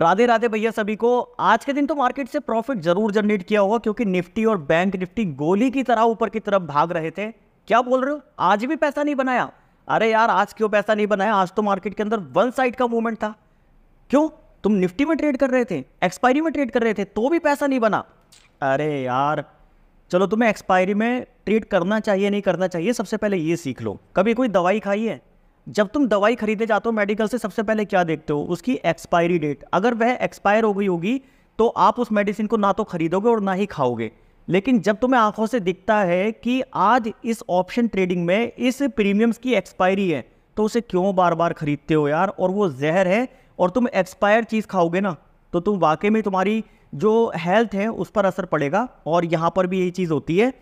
राधे राधे भैया सभी को आज के दिन तो मार्केट से प्रॉफिट जरूर जनरेट किया होगा क्योंकि निफ्टी और बैंक निफ्टी गोली की तरह ऊपर की तरफ भाग रहे थे क्या बोल रहे हो आज भी पैसा नहीं बनाया अरे यार आज क्यों पैसा नहीं बनाया आज तो मार्केट के अंदर वन साइड का मूवमेंट था क्यों तुम निफ्टी में ट्रेड कर रहे थे एक्सपायरी में ट्रेड कर रहे थे तो भी पैसा नहीं बना अरे यार चलो तुम्हें एक्सपायरी में ट्रेड करना चाहिए नहीं करना चाहिए सबसे पहले ये सीख लो कभी कोई दवाई खाई है जब तुम दवाई खरीदने जाते हो मेडिकल से सबसे पहले क्या देखते हो उसकी एक्सपायरी डेट अगर वह एक्सपायर हो गई होगी तो आप उस मेडिसिन को ना तो खरीदोगे और ना ही खाओगे लेकिन जब तुम्हें आंखों से दिखता है कि आज इस ऑप्शन ट्रेडिंग में इस प्रीमियम्स की एक्सपायरी है तो उसे क्यों बार बार खरीदते हो यार और वो जहर है और तुम एक्सपायर चीज़ खाओगे ना तो तुम वाकई में तुम्हारी जो हेल्थ है उस पर असर पड़ेगा और यहाँ पर भी यही चीज़ होती है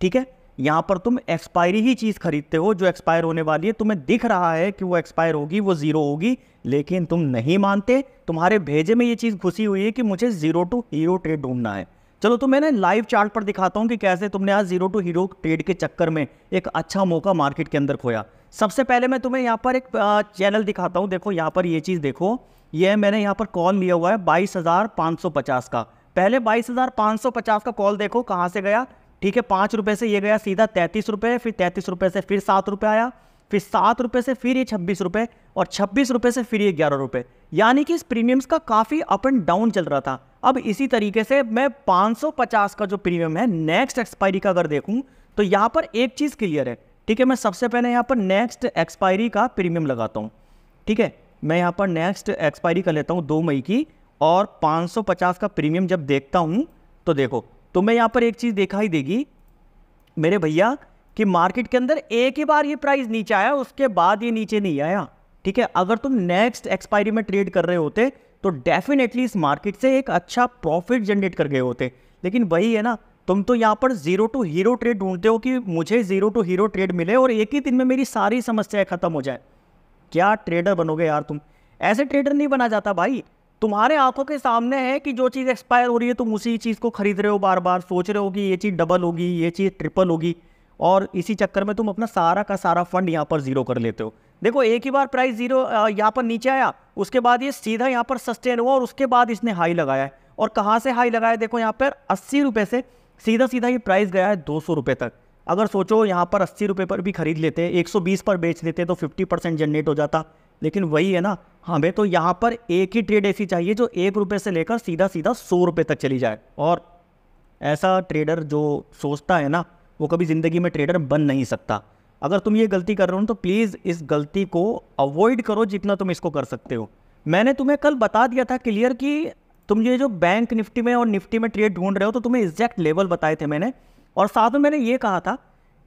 ठीक है यहाँ पर तुम एक्सपायरी ही चीज़ खरीदते हो जो एक्सपायर होने वाली है तुम्हें दिख रहा है कि वो एक्सपायर होगी वो ज़ीरो होगी लेकिन तुम नहीं मानते तुम्हारे भेजे में ये चीज़ घुसी हुई है कि मुझे ज़ीरो टू हीरो ट्रेड ढूंढना है चलो तो मैंने लाइव चार्ट पर दिखाता हूँ कि कैसे तुमने आज जीरो टू हीरो ट्रेड के चक्कर में एक अच्छा मौका मार्केट के अंदर खोया सबसे पहले मैं तुम्हें यहाँ पर एक चैनल दिखाता हूँ देखो यहाँ पर ये चीज़ देखो ये मैंने यहाँ पर कॉल लिया हुआ है बाईस का पहले 22,550 का कॉल देखो कहाँ से गया ठीक है पाँच रुपये से ये गया सीधा तैंतीस रुपये फिर तैंतीस रुपये से फिर सात रुपये आया फिर सात रुपये से फिर ये छब्बीस रुपये और छब्बीस रुपये से फिर ये ग्यारह रुपये यानी कि इस प्रीमियम्स का काफ़ी अप एंड डाउन चल रहा था अब इसी तरीके से मैं 550 का जो प्रीमियम है नेक्स्ट एक्सपायरी का अगर देखूँ तो यहाँ पर एक चीज़ क्लियर है ठीक है मैं सबसे पहले यहाँ पर नेक्स्ट एक्सपायरी का प्रीमियम लगाता हूँ ठीक है मैं यहाँ पर नेक्स्ट एक्सपायरी कर लेता हूँ दो मई की और 550 का प्रीमियम जब देखता हूँ तो देखो तो मैं यहाँ पर एक चीज़ देखा ही देगी मेरे भैया कि मार्केट के अंदर एक ही बार ये प्राइस नीचे आया उसके बाद ये नीचे नहीं आया ठीक है अगर तुम नेक्स्ट एक्सपायरी में ट्रेड कर रहे होते तो डेफिनेटली इस मार्केट से एक अच्छा प्रॉफिट जनरेट कर गए होते लेकिन वही है ना तुम तो यहाँ पर जीरो टू हीरो ट्रेड ढूंढते हो कि मुझे जीरो टू हीरो ट्रेड मिले और एक ही दिन में मेरी सारी समस्याएं खत्म हो जाए क्या ट्रेडर बनोगे यार तुम ऐसे ट्रेडर नहीं बना जाता भाई तुम्हारे आंखों के सामने है कि जो चीज़ एक्सपायर हो रही है तुम उसी चीज़ को खरीद रहे हो बार बार सोच रहे हो कि ये चीज़ डबल होगी ये चीज़ ट्रिपल होगी और इसी चक्कर में तुम अपना सारा का सारा फंड यहाँ पर जीरो कर लेते हो देखो एक ही बार प्राइस जीरो यहाँ पर नीचे आया उसके बाद ये सीधा यहाँ पर सस्टेन हुआ और उसके बाद इसने हाई लगाया है और कहाँ से हाई लगाया देखो यहाँ पर अस्सी रुपये से सीधा सीधा ये प्राइस गया है दो सौ रुपये तक अगर सोचो यहाँ पर अस्सी रुपये पर भी खरीद लेते हैं एक सौ बीस पर बेच देते तो फिफ्टी परसेंट जनरेट हो जाता लेकिन वही है ना हमें तो यहाँ पर एक ही ट्रेड ऐसी चाहिए जो एक रुपये से लेकर सीधा सीधा सौ रुपये तक चली जाए और ऐसा ट्रेडर जो सोचता है ना वो कभी ज़िंदगी में ट्रेडर बन नहीं सकता अगर तुम ये गलती कर रहे हो तो प्लीज़ इस गलती को अवॉइड करो जितना तुम इसको कर सकते हो मैंने तुम्हें कल बता दिया था क्लियर कि तुम ये जो बैंक निफ्टी में और निफ्टी में ट्रेड ढूंढ रहे हो तो तुम्हें एग्जैक्ट लेवल बताए थे मैंने और साथ में मैंने ये कहा था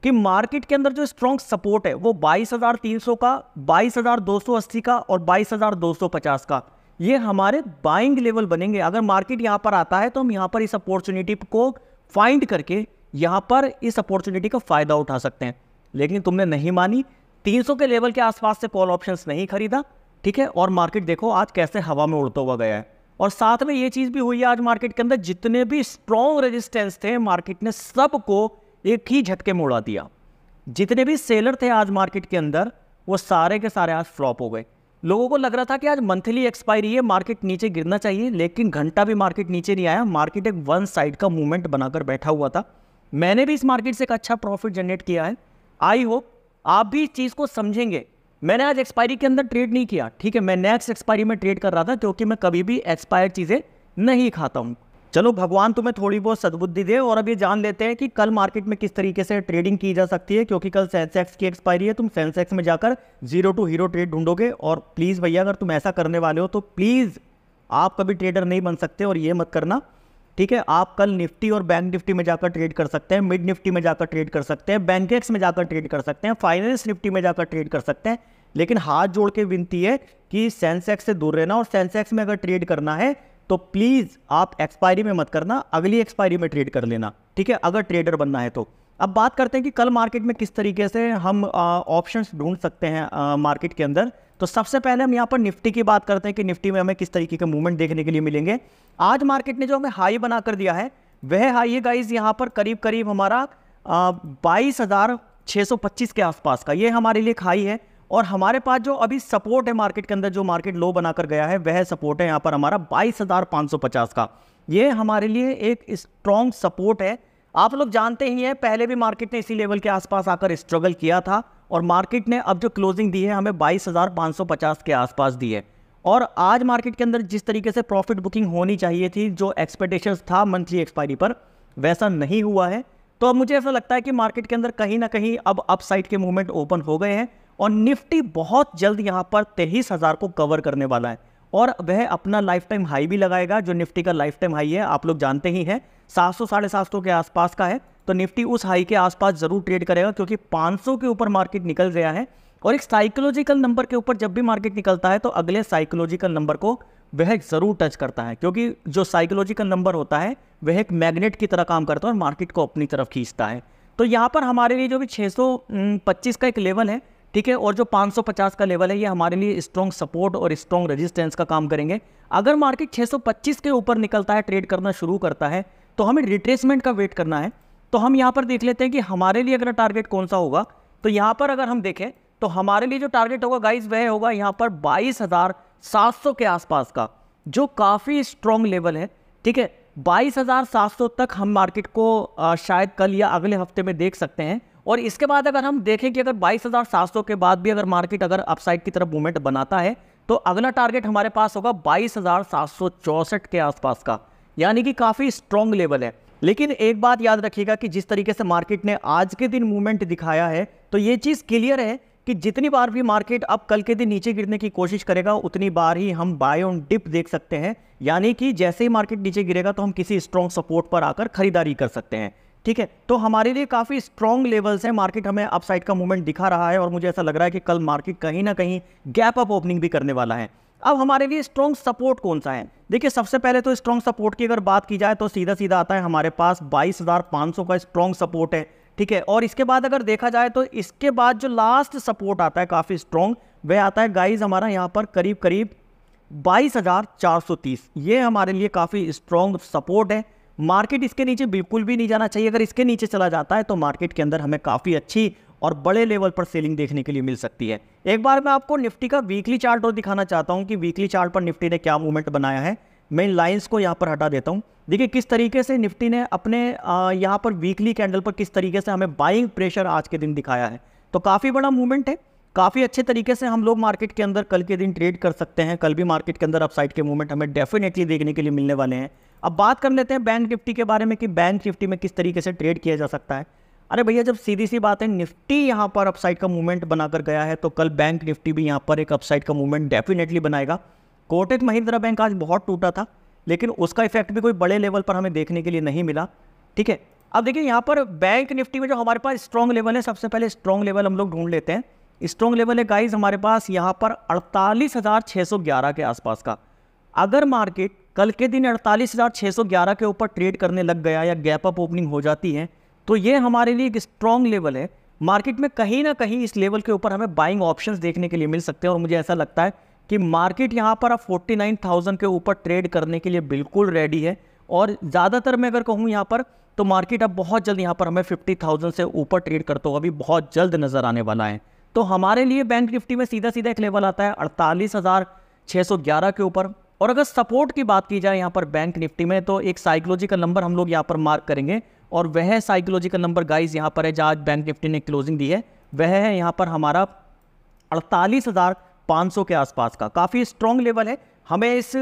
कि मार्केट के अंदर जो स्ट्रॉन्ग सपोर्ट है वो 22,300 का 22,280 का और 22,250 का ये हमारे बाइंग लेवल बनेंगे अगर मार्केट यहाँ पर आता है तो हम यहाँ पर इस अपॉर्चुनिटी को फाइंड करके यहाँ पर इस अपॉर्चुनिटी का फ़ायदा उठा सकते हैं लेकिन तुमने नहीं मानी 300 के लेवल के आसपास से कॉल ऑप्शंस नहीं खरीदा ठीक है और मार्केट देखो आज कैसे हवा में उड़ता हुआ गया है और साथ में ये चीज़ भी हुई है आज मार्केट के अंदर जितने भी स्ट्रॉन्ग रेजिस्टेंस थे मार्केट ने सबको एक ही झटके मोड़ा दिया जितने भी सेलर थे आज मार्केट के अंदर वो सारे के सारे आज फ्लॉप हो गए लोगों को लग रहा था कि आज मंथली एक्सपायरी है मार्केट नीचे गिरना चाहिए लेकिन घंटा भी मार्केट नीचे नहीं आया मार्केट एक वन साइड का मूवमेंट बनाकर बैठा हुआ था मैंने भी इस मार्केट से एक अच्छा प्रॉफिट जनरेट किया है आई होप आप भी इस चीज़ को समझेंगे मैंने आज एक्सपायरी के अंदर ट्रेड नहीं किया ठीक है मैं नेक्स्ट एक्सपायरी में ट्रेड कर रहा था क्योंकि मैं कभी भी एक्सपायर चीज़ें नहीं खाता हूँ चलो भगवान तुम्हें थोड़ी बहुत सदबुद्धि दे और अब ये जान लेते हैं कि कल मार्केट में किस तरीके से ट्रेडिंग की जा सकती है क्योंकि कल सेंसेक्स की एक्सपायरी है तुम सेंसेक्स में जाकर जीरो टू हीरो ट्रेड ढूंढोगे और प्लीज़ भैया अगर तुम ऐसा करने वाले हो तो प्लीज़ आप कभी ट्रेडर नहीं बन सकते और ये मत करना ठीक है आप कल निफ्टी और बैंक निफ्टी में जाकर ट्रेड कर सकते हैं मिड निफ्टी में जाकर ट्रेड कर सकते हैं बैंक में जाकर ट्रेड कर सकते हैं फाइनेंस निफ्टी में जाकर ट्रेड कर सकते हैं लेकिन हाथ जोड़ के विनती है कि सेंसेक्स से दूर रहना और सेंसेक्स में अगर ट्रेड करना है तो प्लीज़ आप एक्सपायरी में मत करना अगली एक्सपायरी में ट्रेड कर लेना ठीक है अगर ट्रेडर बनना है तो अब बात करते हैं कि कल मार्केट में किस तरीके से हम ऑप्शंस ढूंढ सकते हैं आ, मार्केट के अंदर तो सबसे पहले हम यहाँ पर निफ्टी की बात करते हैं कि निफ्टी में हमें किस तरीके के मूवमेंट देखने के लिए मिलेंगे आज मार्केट ने जो हमें हाई बना कर दिया है वह हाई है गाइज यहाँ पर करीब करीब हमारा बाईस हज़ार सौ पच्चीस के आसपास का ये हमारे लिए हाई है और हमारे पास जो अभी सपोर्ट है मार्केट के अंदर जो मार्केट लो बनाकर गया है वह सपोर्ट है यहाँ पर हमारा बाईस हज़ार सौ पचास का ये हमारे लिए एक स्ट्रॉन्ग सपोर्ट है आप लोग जानते ही हैं पहले भी मार्केट ने इसी लेवल के आसपास आकर स्ट्रगल किया था और मार्केट ने अब जो क्लोजिंग दी है हमें 22,550 के आसपास दी है और आज मार्केट के अंदर जिस तरीके से प्रॉफिट बुकिंग होनी चाहिए थी जो एक्सपेक्टेशंस था मंथली एक्सपायरी पर वैसा नहीं हुआ है तो अब मुझे ऐसा लगता है कि मार्केट के अंदर कहीं ना कहीं अब अपसाइड के मूवमेंट ओपन हो गए हैं और निफ्टी बहुत जल्द यहाँ पर तेईस हज़ार को कवर करने वाला है और वह अपना लाइफ टाइम हाई भी लगाएगा जो निफ्टी का लाइफ टाइम हाई है आप लोग जानते ही हैं सात सौ साढ़े सात सौ के आसपास का है तो निफ्टी उस हाई के आसपास ज़रूर ट्रेड करेगा क्योंकि 500 के ऊपर मार्केट निकल गया है और एक साइकोलॉजिकल नंबर के ऊपर जब भी मार्केट निकलता है तो अगले साइकोलॉजिकल नंबर को वह ज़रूर टच करता है क्योंकि जो साइकोलॉजिकल नंबर होता है वह एक मैग्नेट की तरह काम करता है और मार्केट को अपनी तरफ खींचता है तो यहाँ पर हमारे लिए जो भी 625 का एक लेवल है ठीक है और जो 550 का लेवल है ये हमारे लिए स्ट्रॉन्ग सपोर्ट और स्ट्रॉन्ग रेजिस्टेंस का काम करेंगे अगर मार्केट 625 के ऊपर निकलता है ट्रेड करना शुरू करता है तो हमें रिट्रेसमेंट का वेट करना है तो हम यहाँ पर देख लेते हैं कि हमारे लिए अगर टारगेट कौन सा होगा तो यहाँ पर अगर हम देखें तो हमारे लिए जो टारगेट होगा गाइज वह होगा यहाँ पर बाईस के आसपास का जो काफ़ी स्ट्रॉन्ग लेवल है ठीक है 22,700 तक हम मार्केट को शायद कल या अगले हफ्ते में देख सकते हैं और इसके बाद अगर हम देखें कि अगर 22,700 के बाद भी अगर मार्केट अगर अपसाइड की तरफ मूवमेंट बनाता है तो अगला टारगेट हमारे पास होगा चौसठ के आसपास का यानी कि काफ़ी स्ट्रॉन्ग लेवल है लेकिन एक बात याद रखिएगा कि जिस तरीके से मार्केट ने आज के दिन मूवमेंट दिखाया है तो ये चीज़ क्लियर है कि जितनी बार भी मार्केट अब कल के दिन नीचे गिरने की कोशिश करेगा उतनी बार ही हम बाय ऑन डिप देख सकते हैं यानी कि जैसे ही मार्केट नीचे गिरेगा तो हम किसी स्ट्रॉन्ग सपोर्ट पर आकर खरीदारी कर सकते हैं ठीक है तो हमारे लिए काफ़ी स्ट्रॉन्ग लेवल्स हैं मार्केट हमें अपसाइड का मूवमेंट दिखा रहा है और मुझे ऐसा लग रहा है कि कल मार्केट कहीं ना कहीं गैप अप ओपनिंग भी करने वाला है अब हमारे लिए स्ट्रॉन्ग सपोर्ट कौन सा है देखिए सबसे पहले तो स्ट्रॉन्ग सपोर्ट की अगर बात की जाए तो सीधा सीधा आता है हमारे पास 22,500 का स्ट्रॉन्ग सपोर्ट है ठीक है और इसके बाद अगर देखा जाए तो इसके बाद जो लास्ट सपोर्ट आता है काफ़ी स्ट्रॉन्ग वह आता है गाइज हमारा यहाँ पर करीब करीब तीस ये हमारे लिए काफ़ी स्ट्रॉन्ग सपोर्ट है मार्केट इसके नीचे बिल्कुल भी नहीं जाना चाहिए अगर इसके नीचे चला जाता है तो मार्केट के अंदर हमें काफ़ी अच्छी और बड़े लेवल पर सेलिंग देखने के लिए मिल सकती है एक बार मैं आपको निफ्टी का वीकली चार्ट और दिखाना चाहता हूँ कि वीकली चार्ट पर निफ्टी ने क्या मूवमेंट बनाया है मैं इन लाइन्स को यहाँ पर हटा देता हूँ देखिए किस तरीके से निफ्टी ने अपने यहाँ पर वीकली कैंडल पर किस तरीके से हमें बाइंग प्रेशर आज के दिन दिखाया है तो काफ़ी बड़ा मूवमेंट है काफ़ी अच्छे तरीके से हम लोग मार्केट के अंदर कल के दिन ट्रेड कर सकते हैं कल भी मार्केट के अंदर अपसाइड के मूवमेंट हमें डेफिनेटली देखने के लिए मिलने वाले हैं अब बात कर लेते हैं बैंक निफ्टी के बारे में कि बैंक निफ्टी में किस तरीके से ट्रेड किया जा सकता है अरे भैया जब सीधी सी बात है निफ्टी यहाँ पर अपसाइड का मूवमेंट बनाकर गया है तो कल बैंक निफ्टी भी यहाँ पर एक अपसाइड का मूवमेंट डेफिनेटली बनाएगा कोटेक महिंद्रा बैंक आज बहुत टूटा था लेकिन उसका इफेक्ट भी कोई बड़े लेवल पर हमें देखने के लिए नहीं मिला ठीक है अब देखिए यहाँ पर बैंक निफ्टी में जो हमारे पास स्ट्रॉन्ग लेवल है सबसे पहले स्ट्रॉन्ग लेवल हम लोग ढूंढ लेते हैं स्ट्रॉन्ग लेवल है गाइस हमारे पास यहाँ पर 48,611 के आसपास का अगर मार्केट कल के दिन 48,611 के ऊपर ट्रेड करने लग गया या गैप अप ओपनिंग हो जाती है तो ये हमारे लिए एक स्ट्रॉन्ग लेवल है मार्केट में कहीं ना कहीं इस लेवल के ऊपर हमें बाइंग ऑप्शंस देखने के लिए मिल सकते हैं और मुझे ऐसा लगता है कि मार्केट यहाँ पर अब 49,000 के ऊपर ट्रेड करने के लिए बिल्कुल रेडी है और ज़्यादातर मैं अगर कहूँ यहाँ पर तो मार्केट अब बहुत जल्द यहाँ पर हमें 50,000 से ऊपर ट्रेड करता हुआ भी बहुत जल्द नज़र आने वाला है तो हमारे लिए बैंक निफ्टी में सीधा सीधा एक लेवल आता है अड़तालीस हज़ार छह सौ ग्यारह के ऊपर और अगर सपोर्ट की बात की जाए यहाँ पर बैंक निफ्टी में तो एक साइकोलॉजिकल नंबर हम लोग यहाँ पर मार्क करेंगे और वह साइकोलॉजिकल नंबर गाइज यहाँ पर है जहाँ बैंक निफ्टी ने क्लोजिंग दी है वह है यहाँ पर हमारा अड़तालीस हज़ार पाँच सौ के आसपास का काफ़ी स्ट्रॉन्ग लेवल है हमें इस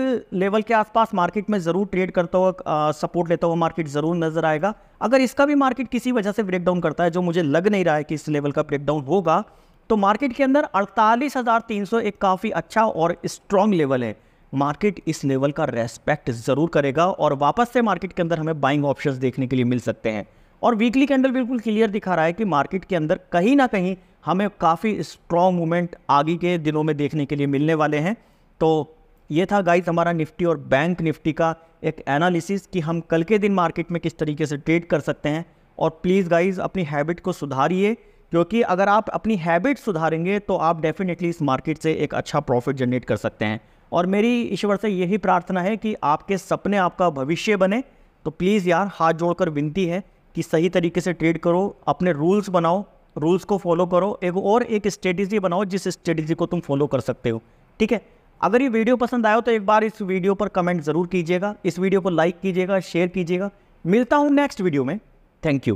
लेवल के आसपास मार्केट में ज़रूर ट्रेड करता हुआ सपोर्ट लेता हुआ मार्केट ज़रूर नज़र आएगा अगर इसका भी मार्केट किसी वजह से ब्रेकडाउन करता है जो मुझे लग नहीं रहा है कि इस लेवल का ब्रेकडाउन होगा तो मार्केट के अंदर अड़तालीस हज़ार तीन सौ एक काफ़ी अच्छा और स्ट्रॉन्ग लेवल है मार्केट इस लेवल का रेस्पेक्ट ज़रूर करेगा और वापस से मार्केट के अंदर हमें बाइंग ऑप्शंस देखने के लिए मिल सकते हैं और वीकली कैंडल बिल्कुल क्लियर दिखा रहा है कि मार्केट के अंदर कहीं ना कहीं हमें काफ़ी स्ट्रॉन्ग मूवमेंट आगे के दिनों में देखने के लिए मिलने वाले हैं तो ये था गाइस हमारा निफ्टी और बैंक निफ्टी का एक एनालिसिस कि हम कल के दिन मार्केट में किस तरीके से ट्रेड कर सकते हैं और प्लीज़ गाइज अपनी हैबिट को सुधारिए क्योंकि अगर आप अपनी हैबिट सुधारेंगे तो आप डेफिनेटली इस मार्केट से एक अच्छा प्रॉफिट जनरेट कर सकते हैं और मेरी ईश्वर से यही प्रार्थना है कि आपके सपने आपका भविष्य बने तो प्लीज़ यार हाथ जोड़कर विनती है कि सही तरीके से ट्रेड करो अपने रूल्स बनाओ रूल्स को फॉलो करो एक और एक स्ट्रेटेजी बनाओ जिस स्ट्रेटेजी को तुम फॉलो कर सकते हो ठीक है अगर ये वीडियो पसंद आया हो तो एक बार इस वीडियो पर कमेंट ज़रूर कीजिएगा इस वीडियो को लाइक कीजिएगा शेयर कीजिएगा मिलता हूँ नेक्स्ट वीडियो में थैंक यू